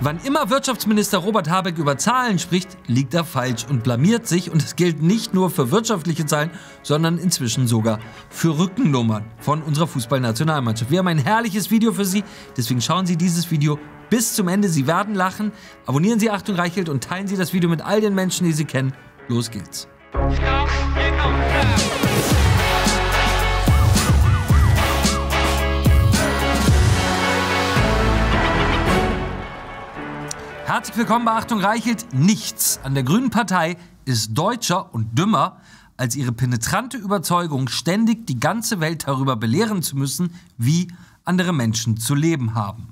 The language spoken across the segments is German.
Wann immer Wirtschaftsminister Robert Habeck über Zahlen spricht, liegt er falsch und blamiert sich. Und es gilt nicht nur für wirtschaftliche Zahlen, sondern inzwischen sogar für Rückennummern von unserer Fußballnationalmannschaft. Wir haben ein herrliches Video für Sie, deswegen schauen Sie dieses Video bis zum Ende. Sie werden lachen. Abonnieren Sie Achtung Reichelt und teilen Sie das Video mit all den Menschen, die Sie kennen. Los geht's. Ja. Herzlich willkommen bei Achtung Reichelt. Nichts an der Grünen Partei ist deutscher und dümmer, als ihre penetrante Überzeugung, ständig die ganze Welt darüber belehren zu müssen, wie andere Menschen zu leben haben.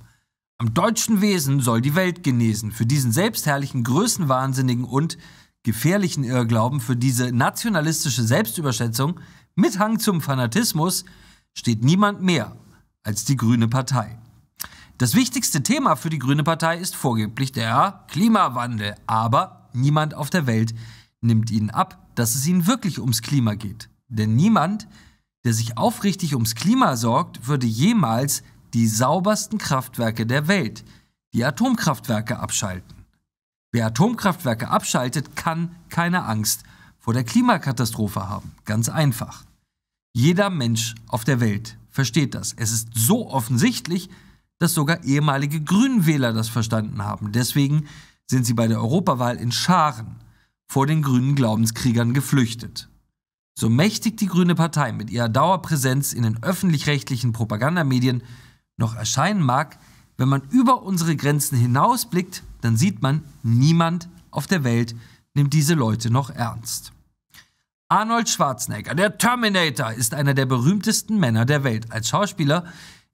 Am deutschen Wesen soll die Welt genesen. Für diesen selbstherrlichen, größenwahnsinnigen und gefährlichen Irrglauben, für diese nationalistische Selbstüberschätzung mit Hang zum Fanatismus steht niemand mehr als die Grüne Partei. Das wichtigste Thema für die Grüne Partei ist vorgeblich der Klimawandel, aber niemand auf der Welt nimmt ihnen ab, dass es ihnen wirklich ums Klima geht. Denn niemand, der sich aufrichtig ums Klima sorgt, würde jemals die saubersten Kraftwerke der Welt, die Atomkraftwerke, abschalten. Wer Atomkraftwerke abschaltet, kann keine Angst vor der Klimakatastrophe haben. Ganz einfach. Jeder Mensch auf der Welt versteht das. Es ist so offensichtlich, dass sogar ehemalige Grünwähler das verstanden haben. Deswegen sind sie bei der Europawahl in Scharen vor den grünen Glaubenskriegern geflüchtet. So mächtig die Grüne Partei mit ihrer Dauerpräsenz in den öffentlich-rechtlichen Propagandamedien noch erscheinen mag, wenn man über unsere Grenzen hinausblickt, dann sieht man, niemand auf der Welt nimmt diese Leute noch ernst. Arnold Schwarzenegger, der Terminator, ist einer der berühmtesten Männer der Welt. Als Schauspieler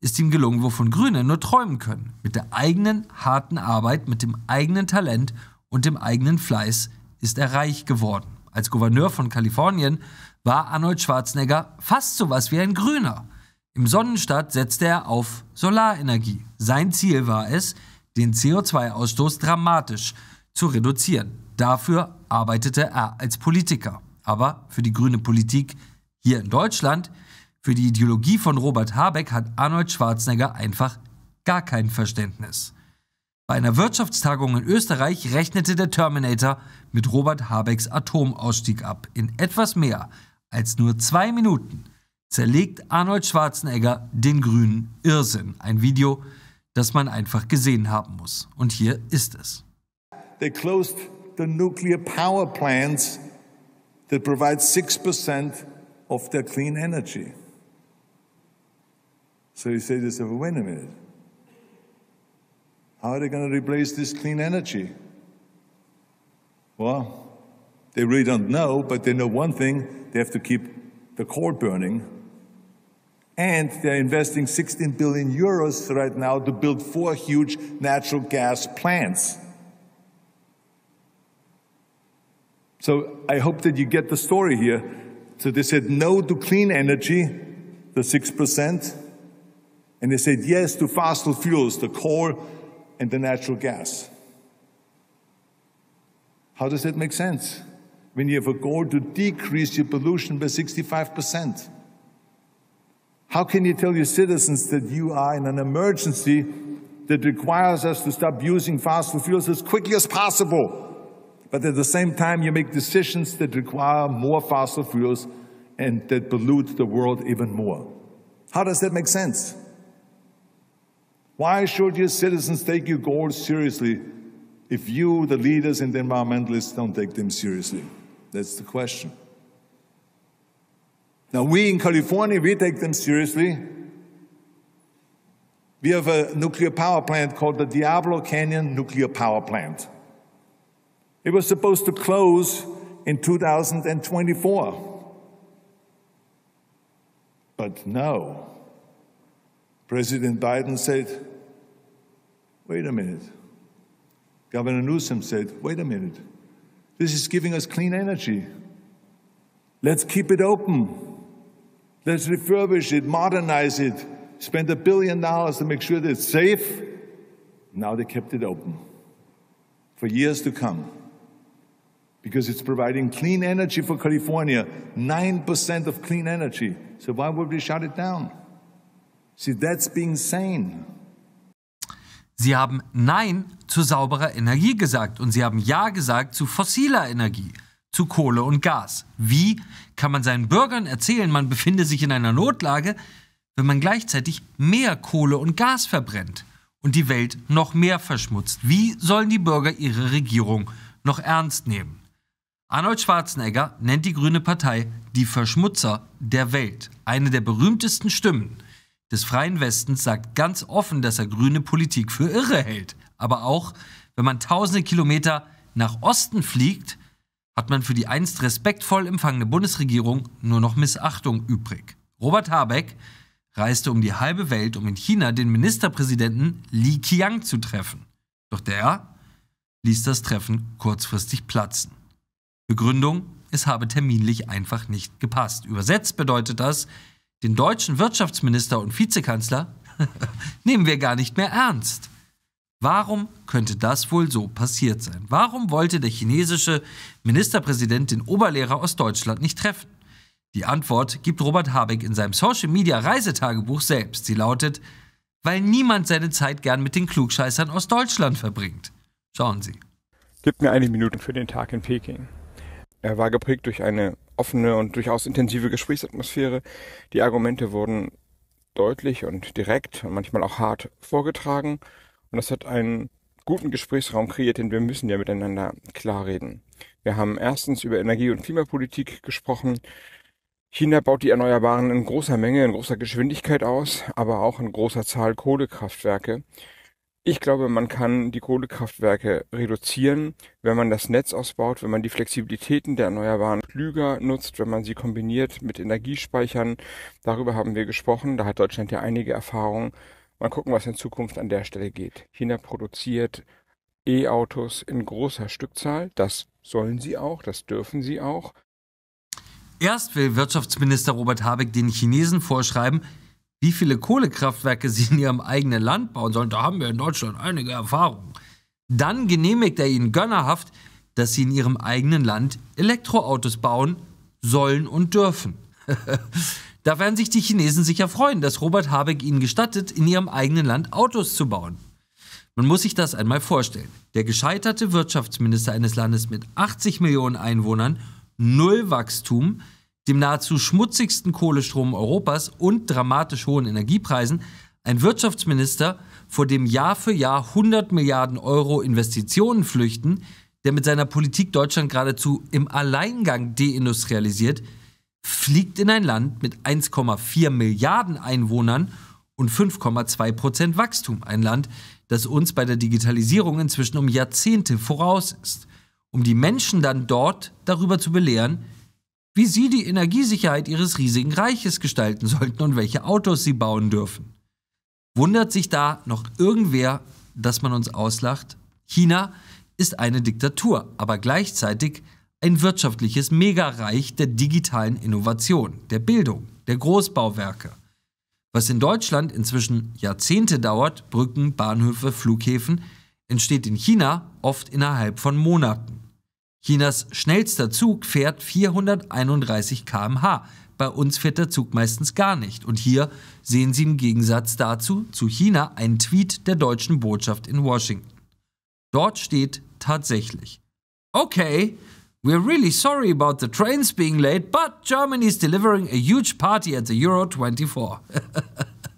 ist ihm gelungen, wovon Grüne nur träumen können. Mit der eigenen harten Arbeit, mit dem eigenen Talent und dem eigenen Fleiß ist er reich geworden. Als Gouverneur von Kalifornien war Arnold Schwarzenegger fast so was wie ein Grüner. Im Sonnenstadt setzte er auf Solarenergie. Sein Ziel war es, den CO2-Ausstoß dramatisch zu reduzieren. Dafür arbeitete er als Politiker. Aber für die grüne Politik hier in Deutschland für die Ideologie von Robert Habeck hat Arnold Schwarzenegger einfach gar kein Verständnis. Bei einer Wirtschaftstagung in Österreich rechnete der Terminator mit Robert Habecks Atomausstieg ab. In etwas mehr als nur zwei Minuten zerlegt Arnold Schwarzenegger den grünen Irrsinn. Ein Video, das man einfach gesehen haben muss. Und hier ist es. They closed the nuclear power plants that provide 6% of their clean energy. So you say to yourself, wait a minute. How are they going to replace this clean energy? Well, they really don't know, but they know one thing they have to keep the core burning. And they're investing 16 billion euros right now to build four huge natural gas plants. So I hope that you get the story here. So they said no to clean energy, the 6%. And they said yes to fossil fuels, the coal and the natural gas. How does that make sense? When you have a goal to decrease your pollution by 65%. How can you tell your citizens that you are in an emergency that requires us to stop using fossil fuels as quickly as possible? But at the same time, you make decisions that require more fossil fuels and that pollute the world even more. How does that make sense? Why should your citizens take your goals seriously if you, the leaders and the environmentalists, don't take them seriously? That's the question. Now, we in California, we take them seriously. We have a nuclear power plant called the Diablo Canyon Nuclear Power Plant. It was supposed to close in 2024. But no, President Biden said, wait a minute. Governor Newsom said, wait a minute. This is giving us clean energy. Let's keep it open. Let's refurbish it, modernize it, spend a billion dollars to make sure that it's safe. Now they kept it open for years to come because it's providing clean energy for California, 9% of clean energy. So why would we shut it down? See, that's being sane. Sie haben Nein zu sauberer Energie gesagt und sie haben Ja gesagt zu fossiler Energie, zu Kohle und Gas. Wie kann man seinen Bürgern erzählen, man befinde sich in einer Notlage, wenn man gleichzeitig mehr Kohle und Gas verbrennt und die Welt noch mehr verschmutzt? Wie sollen die Bürger ihre Regierung noch ernst nehmen? Arnold Schwarzenegger nennt die Grüne Partei die Verschmutzer der Welt, eine der berühmtesten Stimmen des Freien Westens sagt ganz offen, dass er grüne Politik für irre hält. Aber auch, wenn man tausende Kilometer nach Osten fliegt, hat man für die einst respektvoll empfangene Bundesregierung nur noch Missachtung übrig. Robert Habeck reiste um die halbe Welt, um in China den Ministerpräsidenten Li Qiang zu treffen. Doch der ließ das Treffen kurzfristig platzen. Begründung, es habe terminlich einfach nicht gepasst. Übersetzt bedeutet das, den deutschen Wirtschaftsminister und Vizekanzler nehmen wir gar nicht mehr ernst. Warum könnte das wohl so passiert sein? Warum wollte der chinesische Ministerpräsident den Oberlehrer aus Deutschland nicht treffen? Die Antwort gibt Robert Habeck in seinem Social Media Reisetagebuch selbst. Sie lautet, weil niemand seine Zeit gern mit den Klugscheißern aus Deutschland verbringt. Schauen Sie. Gib mir einige Minuten für den Tag in Peking. Er war geprägt durch eine offene und durchaus intensive Gesprächsatmosphäre. Die Argumente wurden deutlich und direkt und manchmal auch hart vorgetragen. Und das hat einen guten Gesprächsraum kreiert, denn wir müssen ja miteinander klar reden. Wir haben erstens über Energie- und Klimapolitik gesprochen. China baut die Erneuerbaren in großer Menge, in großer Geschwindigkeit aus, aber auch in großer Zahl Kohlekraftwerke. Ich glaube, man kann die Kohlekraftwerke reduzieren, wenn man das Netz ausbaut, wenn man die Flexibilitäten der Erneuerbaren klüger nutzt, wenn man sie kombiniert mit Energiespeichern. Darüber haben wir gesprochen. Da hat Deutschland ja einige Erfahrungen. Mal gucken, was in Zukunft an der Stelle geht. China produziert E-Autos in großer Stückzahl. Das sollen sie auch, das dürfen sie auch. Erst will Wirtschaftsminister Robert Habeck den Chinesen vorschreiben, wie viele Kohlekraftwerke sie in ihrem eigenen Land bauen sollen, da haben wir in Deutschland einige Erfahrungen. Dann genehmigt er ihnen gönnerhaft, dass sie in ihrem eigenen Land Elektroautos bauen sollen und dürfen. da werden sich die Chinesen sicher freuen, dass Robert Habeck ihnen gestattet, in ihrem eigenen Land Autos zu bauen. Man muss sich das einmal vorstellen. Der gescheiterte Wirtschaftsminister eines Landes mit 80 Millionen Einwohnern, null Wachstum, dem nahezu schmutzigsten Kohlestrom Europas und dramatisch hohen Energiepreisen, ein Wirtschaftsminister, vor dem Jahr für Jahr 100 Milliarden Euro Investitionen flüchten, der mit seiner Politik Deutschland geradezu im Alleingang deindustrialisiert, fliegt in ein Land mit 1,4 Milliarden Einwohnern und 5,2 Prozent Wachstum. Ein Land, das uns bei der Digitalisierung inzwischen um Jahrzehnte voraus ist. Um die Menschen dann dort darüber zu belehren, wie sie die Energiesicherheit ihres riesigen Reiches gestalten sollten und welche Autos sie bauen dürfen. Wundert sich da noch irgendwer, dass man uns auslacht? China ist eine Diktatur, aber gleichzeitig ein wirtschaftliches Megareich der digitalen Innovation, der Bildung, der Großbauwerke. Was in Deutschland inzwischen Jahrzehnte dauert, Brücken, Bahnhöfe, Flughäfen, entsteht in China oft innerhalb von Monaten. Chinas schnellster Zug fährt 431 km/h. Bei uns fährt der Zug meistens gar nicht. Und hier sehen Sie im Gegensatz dazu zu China einen Tweet der deutschen Botschaft in Washington. Dort steht tatsächlich: Okay, we're really sorry about the trains being late, but Germany is delivering a huge party at the Euro 24.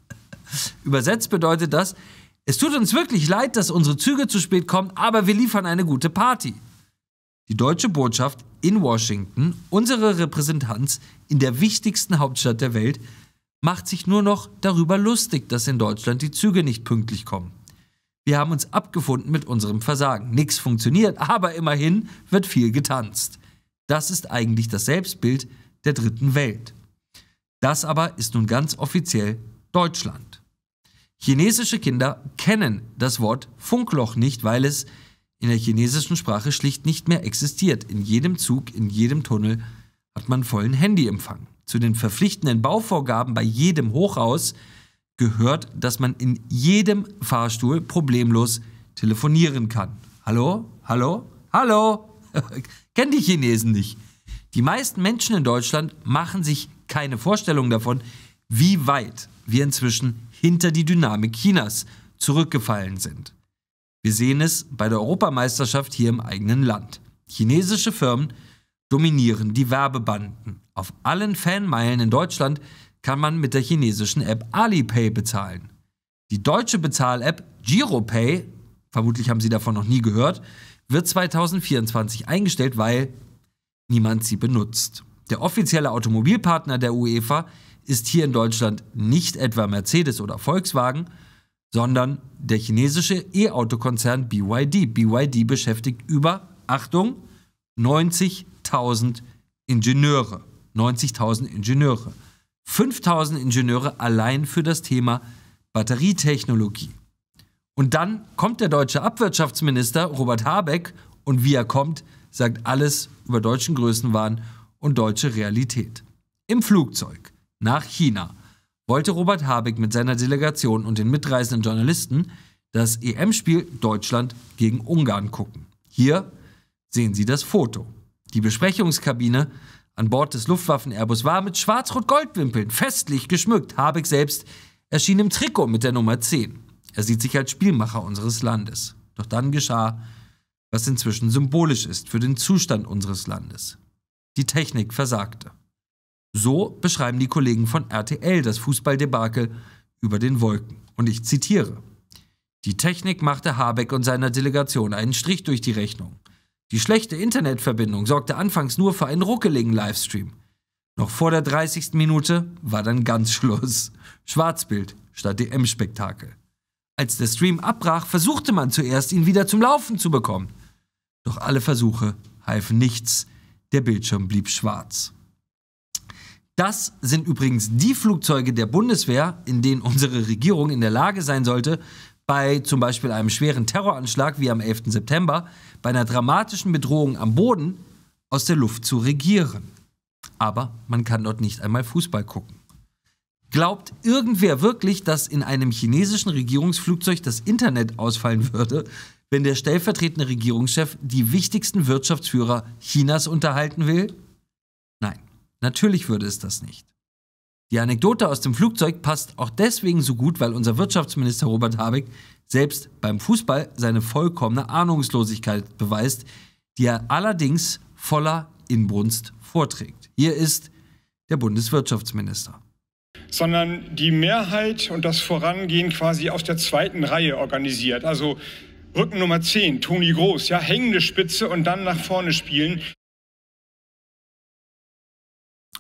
Übersetzt bedeutet das: Es tut uns wirklich leid, dass unsere Züge zu spät kommen, aber wir liefern eine gute Party die deutsche Botschaft in Washington, unsere Repräsentanz in der wichtigsten Hauptstadt der Welt, macht sich nur noch darüber lustig, dass in Deutschland die Züge nicht pünktlich kommen. Wir haben uns abgefunden mit unserem Versagen. Nichts funktioniert, aber immerhin wird viel getanzt. Das ist eigentlich das Selbstbild der dritten Welt. Das aber ist nun ganz offiziell Deutschland. Chinesische Kinder kennen das Wort Funkloch nicht, weil es in der chinesischen Sprache schlicht nicht mehr existiert. In jedem Zug, in jedem Tunnel hat man vollen Handyempfang. Zu den verpflichtenden Bauvorgaben bei jedem Hochhaus gehört, dass man in jedem Fahrstuhl problemlos telefonieren kann. Hallo? Hallo? Hallo? Kennen die Chinesen nicht. Die meisten Menschen in Deutschland machen sich keine Vorstellung davon, wie weit wir inzwischen hinter die Dynamik Chinas zurückgefallen sind. Wir sehen es bei der Europameisterschaft hier im eigenen Land. Chinesische Firmen dominieren die Werbebanden. Auf allen Fanmeilen in Deutschland kann man mit der chinesischen App Alipay bezahlen. Die deutsche Bezahl-App GiroPay, vermutlich haben Sie davon noch nie gehört, wird 2024 eingestellt, weil niemand sie benutzt. Der offizielle Automobilpartner der UEFA ist hier in Deutschland nicht etwa Mercedes oder Volkswagen, sondern der chinesische E-Auto-Konzern BYD. BYD beschäftigt über, Achtung, 90.000 Ingenieure. 90.000 Ingenieure. 5.000 Ingenieure allein für das Thema Batterietechnologie. Und dann kommt der deutsche Abwirtschaftsminister Robert Habeck und wie er kommt, sagt alles über deutschen Größenwahn und deutsche Realität. Im Flugzeug nach China wollte Robert Habeck mit seiner Delegation und den mitreisenden Journalisten das EM-Spiel Deutschland gegen Ungarn gucken. Hier sehen Sie das Foto. Die Besprechungskabine an Bord des Luftwaffen-Airbus war mit Schwarz-Rot-Goldwimpeln festlich geschmückt. Habeck selbst erschien im Trikot mit der Nummer 10. Er sieht sich als Spielmacher unseres Landes. Doch dann geschah, was inzwischen symbolisch ist für den Zustand unseres Landes. Die Technik versagte. So beschreiben die Kollegen von RTL das Fußballdebakel über den Wolken. Und ich zitiere. Die Technik machte Habeck und seiner Delegation einen Strich durch die Rechnung. Die schlechte Internetverbindung sorgte anfangs nur für einen ruckeligen Livestream. Noch vor der 30. Minute war dann ganz Schluss. Schwarzbild statt DM-Spektakel. Als der Stream abbrach, versuchte man zuerst, ihn wieder zum Laufen zu bekommen. Doch alle Versuche halfen nichts. Der Bildschirm blieb schwarz. Das sind übrigens die Flugzeuge der Bundeswehr, in denen unsere Regierung in der Lage sein sollte, bei zum Beispiel einem schweren Terroranschlag wie am 11. September, bei einer dramatischen Bedrohung am Boden aus der Luft zu regieren. Aber man kann dort nicht einmal Fußball gucken. Glaubt irgendwer wirklich, dass in einem chinesischen Regierungsflugzeug das Internet ausfallen würde, wenn der stellvertretende Regierungschef die wichtigsten Wirtschaftsführer Chinas unterhalten will? Natürlich würde es das nicht. Die Anekdote aus dem Flugzeug passt auch deswegen so gut, weil unser Wirtschaftsminister Robert Habeck selbst beim Fußball seine vollkommene Ahnungslosigkeit beweist, die er allerdings voller Inbrunst vorträgt. Hier ist der Bundeswirtschaftsminister sondern die Mehrheit und das Vorangehen quasi aus der zweiten Reihe organisiert. Also Rücken Nummer 10, Toni Groß, ja, hängende Spitze und dann nach vorne spielen.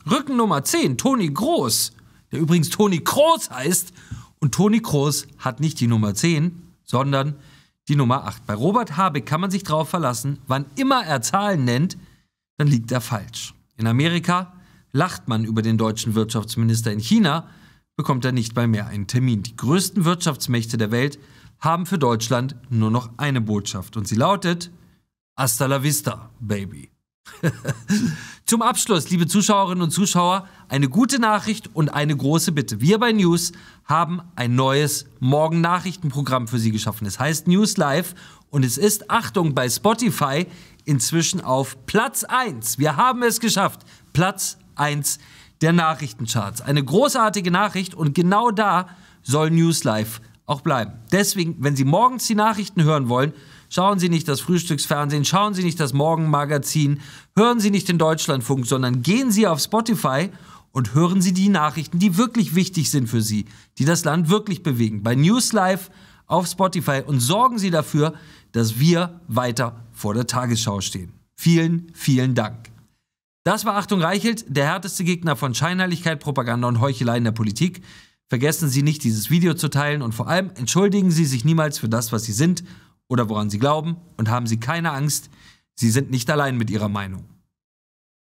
Rücken Nummer 10, Toni Groß, der übrigens Toni Groß heißt. Und Toni Groß hat nicht die Nummer 10, sondern die Nummer 8. Bei Robert Habeck kann man sich darauf verlassen, wann immer er Zahlen nennt, dann liegt er falsch. In Amerika lacht man über den deutschen Wirtschaftsminister. In China bekommt er nicht mal mehr einen Termin. Die größten Wirtschaftsmächte der Welt haben für Deutschland nur noch eine Botschaft und sie lautet Hasta la vista, Baby. Zum Abschluss, liebe Zuschauerinnen und Zuschauer, eine gute Nachricht und eine große Bitte. Wir bei News haben ein neues Morgen-Nachrichtenprogramm für Sie geschaffen. Es heißt News Live und es ist, Achtung, bei Spotify inzwischen auf Platz 1. Wir haben es geschafft. Platz 1 der Nachrichtencharts. Eine großartige Nachricht und genau da soll News Live auch bleiben. Deswegen, wenn Sie morgens die Nachrichten hören wollen, Schauen Sie nicht das Frühstücksfernsehen, schauen Sie nicht das Morgenmagazin, hören Sie nicht den Deutschlandfunk, sondern gehen Sie auf Spotify und hören Sie die Nachrichten, die wirklich wichtig sind für Sie, die das Land wirklich bewegen. Bei Newslife auf Spotify und sorgen Sie dafür, dass wir weiter vor der Tagesschau stehen. Vielen, vielen Dank. Das war Achtung Reichelt, der härteste Gegner von Scheinheiligkeit, Propaganda und Heuchelei in der Politik. Vergessen Sie nicht, dieses Video zu teilen und vor allem entschuldigen Sie sich niemals für das, was Sie sind oder woran sie glauben und haben Sie keine Angst, Sie sind nicht allein mit Ihrer Meinung.